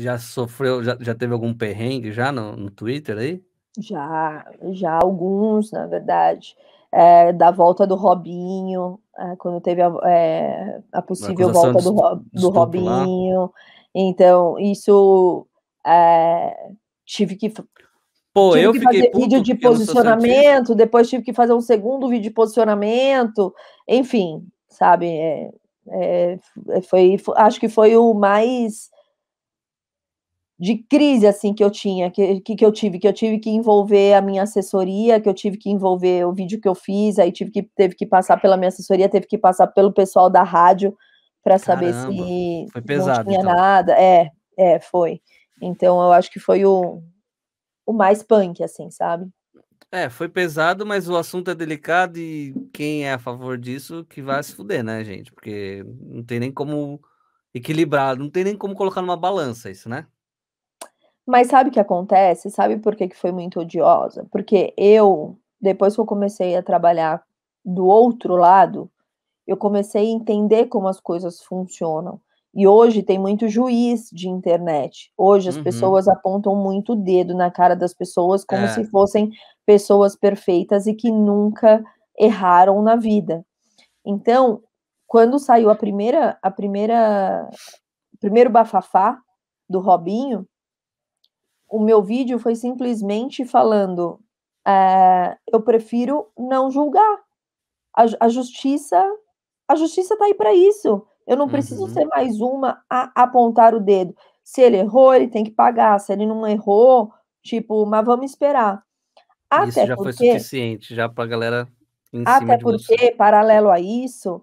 já sofreu, já, já teve algum perrengue já no, no Twitter aí? Já, já alguns, na verdade. É, da volta do Robinho, é, quando teve a, é, a possível volta do, do, Robinho. Então, isso é, tive que. Pô, tive eu que fazer vídeo de posicionamento, depois tive que fazer um segundo vídeo de posicionamento, enfim, sabe? É, é, foi, foi acho que foi o mais de crise assim que eu tinha, que, que, eu tive, que eu tive que envolver a minha assessoria, que eu tive que envolver o vídeo que eu fiz, aí tive que teve que passar pela minha assessoria, teve que passar pelo pessoal da rádio para saber se foi pesado, não tinha então. nada. É, é, foi. Então eu acho que foi o, o mais punk assim, sabe? É, foi pesado, mas o assunto é delicado e quem é a favor disso que vai se fuder, né, gente? Porque não tem nem como equilibrar, não tem nem como colocar numa balança isso, né? Mas sabe o que acontece? Sabe por que, que foi muito odiosa? Porque eu, depois que eu comecei a trabalhar do outro lado, eu comecei a entender como as coisas funcionam. E hoje tem muito juiz de internet. Hoje as uhum. pessoas apontam muito o dedo na cara das pessoas como é. se fossem pessoas perfeitas e que nunca erraram na vida. Então, quando saiu a primeira, a primeira, o primeiro bafafá do Robinho, o meu vídeo foi simplesmente falando: é, eu prefiro não julgar. A, a justiça, a justiça está aí para isso. Eu não preciso uhum. ser mais uma a apontar o dedo. Se ele errou, ele tem que pagar. Se ele não errou, tipo, mas vamos esperar. Até isso já porque, foi suficiente já para a galera. Em até porque, paralelo a isso,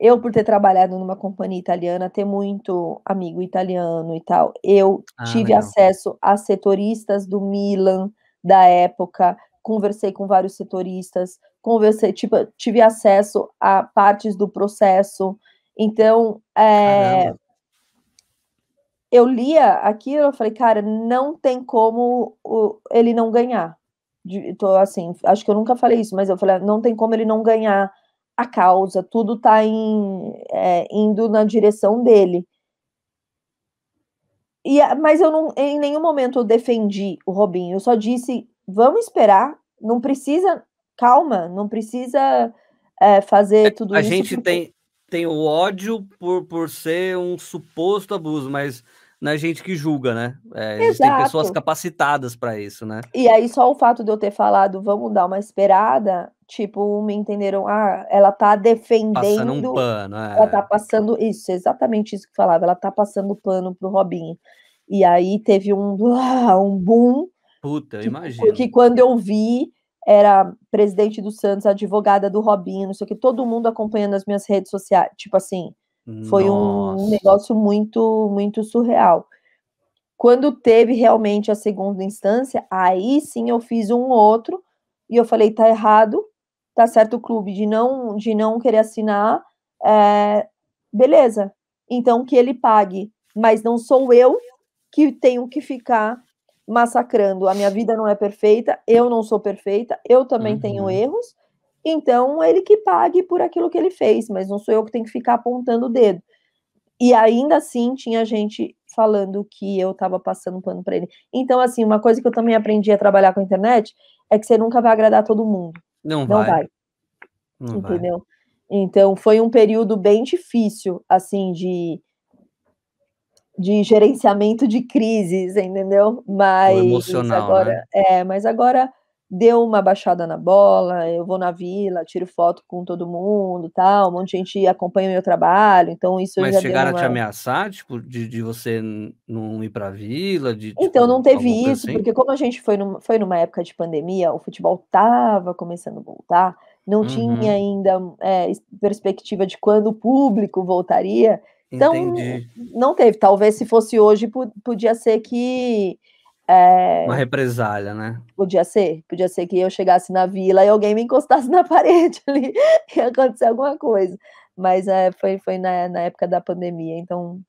eu, por ter trabalhado numa companhia italiana, ter muito amigo italiano e tal, eu ah, tive legal. acesso a setoristas do Milan da época, conversei com vários setoristas, conversei, tipo, tive acesso a partes do processo. Então, é, eu lia aquilo, eu falei, cara, não tem como ele não ganhar. De, tô, assim, acho que eu nunca falei isso, mas eu falei, ah, não tem como ele não ganhar a causa, tudo está é, indo na direção dele. E, mas eu não, em nenhum momento eu defendi o Robinho, eu só disse, vamos esperar, não precisa, calma, não precisa é, fazer é, tudo a isso. A gente porque... tem, tem o ódio por, por ser um suposto abuso, mas não é gente que julga, né? É, tem pessoas capacitadas para isso, né? E aí só o fato de eu ter falado, vamos dar uma esperada, Tipo, me entenderam? Ah, ela tá defendendo. Passando um pano, é. Ela tá passando. Isso, exatamente isso que falava. Ela tá passando pano pro Robinho. E aí teve um, ah, um boom. Puta, que, imagina. Porque quando eu vi, era presidente do Santos, advogada do Robinho, não sei o que, todo mundo acompanhando as minhas redes sociais. Tipo assim, foi Nossa. um negócio muito, muito surreal. Quando teve realmente a segunda instância, aí sim eu fiz um outro e eu falei, tá errado, tá certo o clube de não de não querer assinar, é, beleza. Então que ele pague, mas não sou eu que tenho que ficar massacrando. A minha vida não é perfeita, eu não sou perfeita, eu também uhum. tenho erros. Então ele que pague por aquilo que ele fez, mas não sou eu que tenho que ficar apontando o dedo. E ainda assim tinha gente falando que eu estava passando pano para ele. Então assim, uma coisa que eu também aprendi a trabalhar com a internet é que você nunca vai agradar todo mundo. Não, não vai. vai. Não entendeu? Vai. Então foi um período bem difícil, assim, de, de gerenciamento de crises, entendeu? Mas o emocional, agora, né? é, mas agora deu uma baixada na bola, eu vou na vila, tiro foto com todo mundo, tal, um monte de gente acompanha o meu trabalho, então isso Mas chegaram uma... a te ameaçar, tipo, de, de você não ir para a vila? De, então, tipo, não teve isso, assim? porque como a gente foi, num, foi numa época de pandemia, o futebol tava começando a voltar, não uhum. tinha ainda é, perspectiva de quando o público voltaria, então Entendi. não teve, talvez se fosse hoje, podia ser que é... Uma represália, né? Podia ser. Podia ser que eu chegasse na vila e alguém me encostasse na parede ali e acontecer alguma coisa. Mas é, foi, foi na, na época da pandemia, então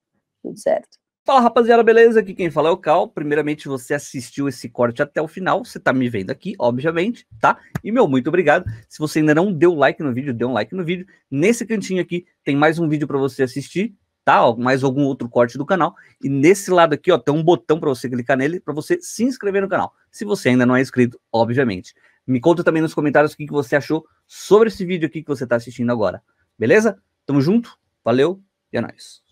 tudo certo. Fala rapaziada, beleza? Aqui quem fala é o Cal. Primeiramente, você assistiu esse corte até o final, você tá me vendo aqui, obviamente, tá? E meu, muito obrigado. Se você ainda não deu like no vídeo, dê um like no vídeo. Nesse cantinho aqui tem mais um vídeo para você assistir tá? Mais algum outro corte do canal. E nesse lado aqui, ó, tem um botão para você clicar nele para você se inscrever no canal. Se você ainda não é inscrito, obviamente. Me conta também nos comentários o que, que você achou sobre esse vídeo aqui que você está assistindo agora. Beleza? Tamo junto, valeu e é nóis.